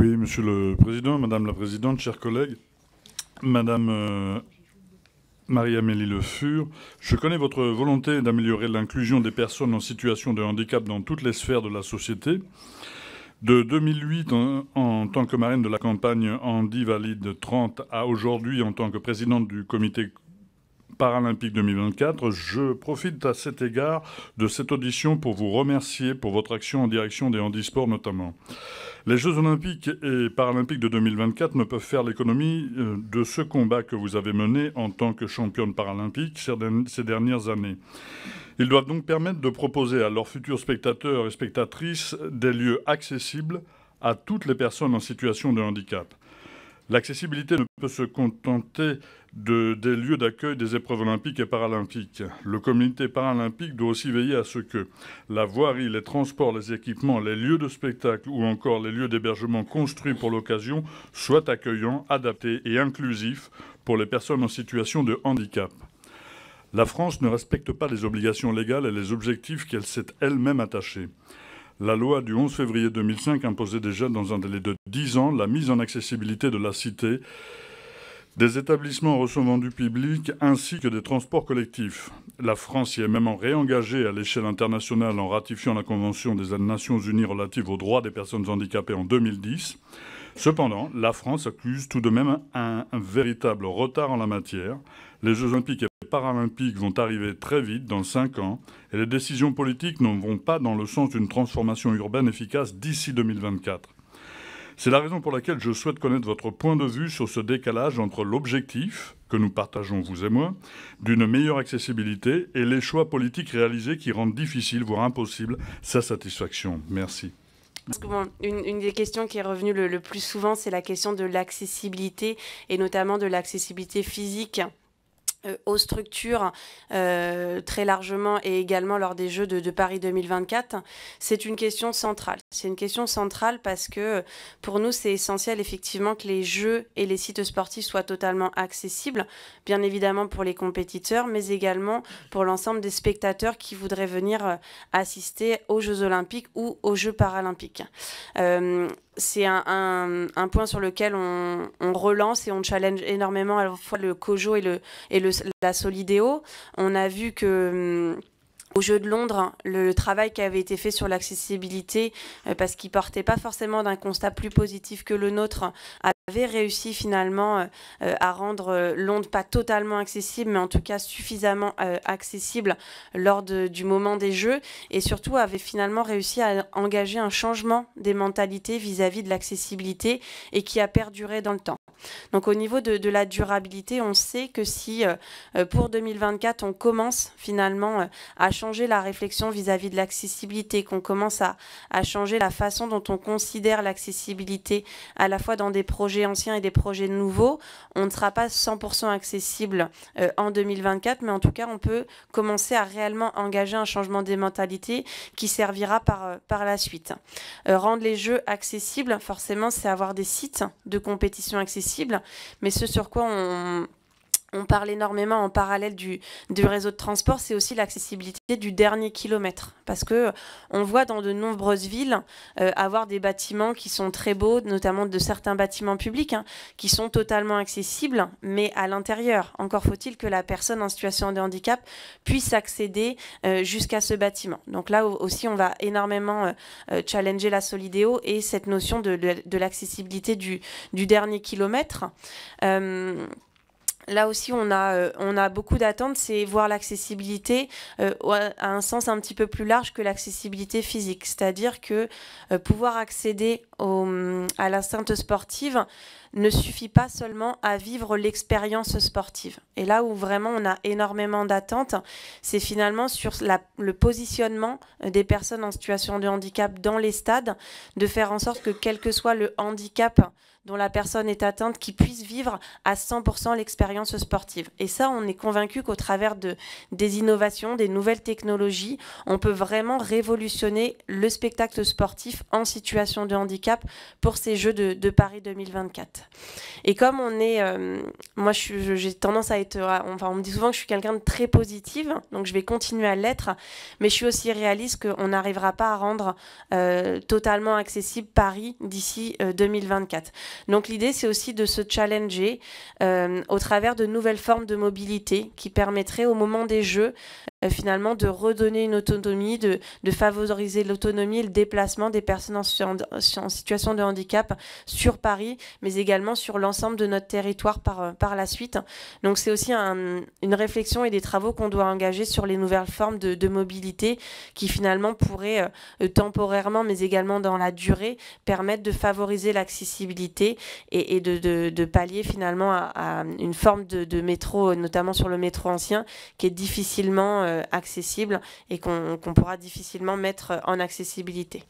Oui, Monsieur le Président, Madame la Présidente, chers collègues, Madame euh, Marie-Amélie Le Fur, je connais votre volonté d'améliorer l'inclusion des personnes en situation de handicap dans toutes les sphères de la société. De 2008, en, en tant que marraine de la campagne Andy Valide 30 à aujourd'hui en tant que présidente du comité Paralympique 2024. Je profite à cet égard de cette audition pour vous remercier pour votre action en direction des handisports notamment. Les Jeux olympiques et paralympiques de 2024 ne peuvent faire l'économie euh, de ce combat que vous avez mené en tant que championne paralympique ces dernières années. Ils doivent donc permettre de proposer à leurs futurs spectateurs et spectatrices des lieux accessibles à toutes les personnes en situation de handicap. L'accessibilité ne peut se contenter des lieux d'accueil des épreuves olympiques et paralympiques. Le comité paralympique doit aussi veiller à ce que la voirie, les transports, les équipements, les lieux de spectacle ou encore les lieux d'hébergement construits pour l'occasion soient accueillants, adaptés et inclusifs pour les personnes en situation de handicap. La France ne respecte pas les obligations légales et les objectifs qu'elle s'est elle-même attachés. La loi du 11 février 2005 imposait déjà dans un délai de 10 ans la mise en accessibilité de la cité des établissements recevant du public ainsi que des transports collectifs. La France y est même réengagée à l'échelle internationale en ratifiant la Convention des Nations Unies relative aux droits des personnes handicapées en 2010. Cependant, la France accuse tout de même un, véritable retard en la matière. Les Jeux olympiques et paralympiques vont arriver très vite, dans cinq ans, et les décisions politiques ne vont pas dans le sens d'une transformation urbaine efficace d'ici 2024. C'est la raison pour laquelle je souhaite connaître votre point de vue sur ce décalage entre l'objectif, que nous partageons vous et moi, d'une meilleure accessibilité et les choix politiques réalisés qui rendent difficile, voire impossible, sa satisfaction. Merci. Parce que bon, une, des questions qui est revenue le plus souvent, c'est la question de l'accessibilité et notamment de l'accessibilité physique euh, aux structures euh, très largement et également lors des Jeux de, Paris 2024, c'est une question centrale. C'est une question centrale parce que pour nous, c'est essentiel effectivement que les jeux et les sites sportifs soient totalement accessibles, bien évidemment pour les compétiteurs, mais également pour l'ensemble des spectateurs qui voudraient venir euh, assister aux Jeux olympiques ou aux Jeux paralympiques c'est un, point sur lequel on, relance et on challenge énormément à la fois le Kojo et, le, et la Solidéo. On a vu que... Hum, au Jeu de Londres, le, travail qui avait été fait sur l'accessibilité, euh, parce qu'il portait pas forcément d'un constat plus positif que le nôtre, avait réussi finalement euh, euh, à rendre Londres pas totalement accessible, mais en tout cas suffisamment accessible lors du moment des Jeux, et surtout avait finalement réussi à engager un changement des mentalités vis à -vis de l'accessibilité et qui a perduré dans le temps. Donc au niveau de, la durabilité, on sait que si euh, euh, pour 2024, on commence finalement euh, à changer la réflexion vis-à-vis de l'accessibilité, qu'on commence à, changer la façon dont on considère l'accessibilité à la fois dans des projets anciens et des projets nouveaux, on ne sera pas 100% accessible en 2024, mais en tout cas, on peut commencer à réellement engager un changement des mentalités qui servira par, par la suite. rendre les jeux accessibles, forcément, c'est avoir des sites de compétition accessibles possible, mais ce sur quoi on on parle énormément en parallèle du, réseau de transport, c'est aussi l'accessibilité du dernier kilomètre. Parce que euh, on voit dans de nombreuses villes euh, avoir des bâtiments qui sont très beaux, notamment de certains bâtiments publics, hein, qui sont totalement accessibles, mais à l'intérieur. Encore faut-il que la personne en situation de handicap puisse accéder euh, jusqu'à ce bâtiment. Donc là aussi, on va énormément challenger la Solidéo et cette notion de, l'accessibilité du, dernier kilomètre là aussi, on a, euh, on a beaucoup d'attentes, c'est voir l'accessibilité euh, à un sens un petit peu plus large que l'accessibilité physique, c'est-à-dire que euh, pouvoir accéder à la sportive, ne suffit pas seulement à vivre l'expérience sportive. Et là où vraiment on a énormément d'attentes, c'est finalement sur le positionnement euh, des personnes en situation de handicap dans les stades, de faire en sorte que quel que soit le handicap dont la personne est atteinte, qui puisse vivre à 100% l'expérience sportive. Et ça, on est convaincu qu'au travers de, des innovations, des nouvelles technologies, on peut vraiment révolutionner le spectacle sportif en situation de handicap pour ces Jeux de Paris 2024. Et comme on est, euh, moi j'ai tendance à être, enfin on me dit souvent que je suis quelqu'un de très positive, donc je vais continuer à l'être, mais je suis aussi réaliste qu'on n'arrivera pas à rendre euh, totalement accessible Paris d'ici 2024. Euh, donc l'idée c'est aussi de se challenger au travers de nouvelles formes de mobilité qui permettraient au moment des Jeux finalement de redonner une autonomie, de, favoriser l'autonomie et le déplacement des personnes en, en situation de handicap sur Paris, mais également sur l'ensemble de notre territoire par, euh, par la suite. Donc c'est aussi une réflexion et des travaux qu'on doit engager sur les nouvelles formes de, mobilité qui finalement pourraient euh, temporairement, mais également dans la durée, permettre de favoriser l'accessibilité et, de, pallier finalement à, une forme de, métro, notamment sur le métro ancien, qui est difficilement euh, accessible et qu'on pourra difficilement mettre en accessibilité.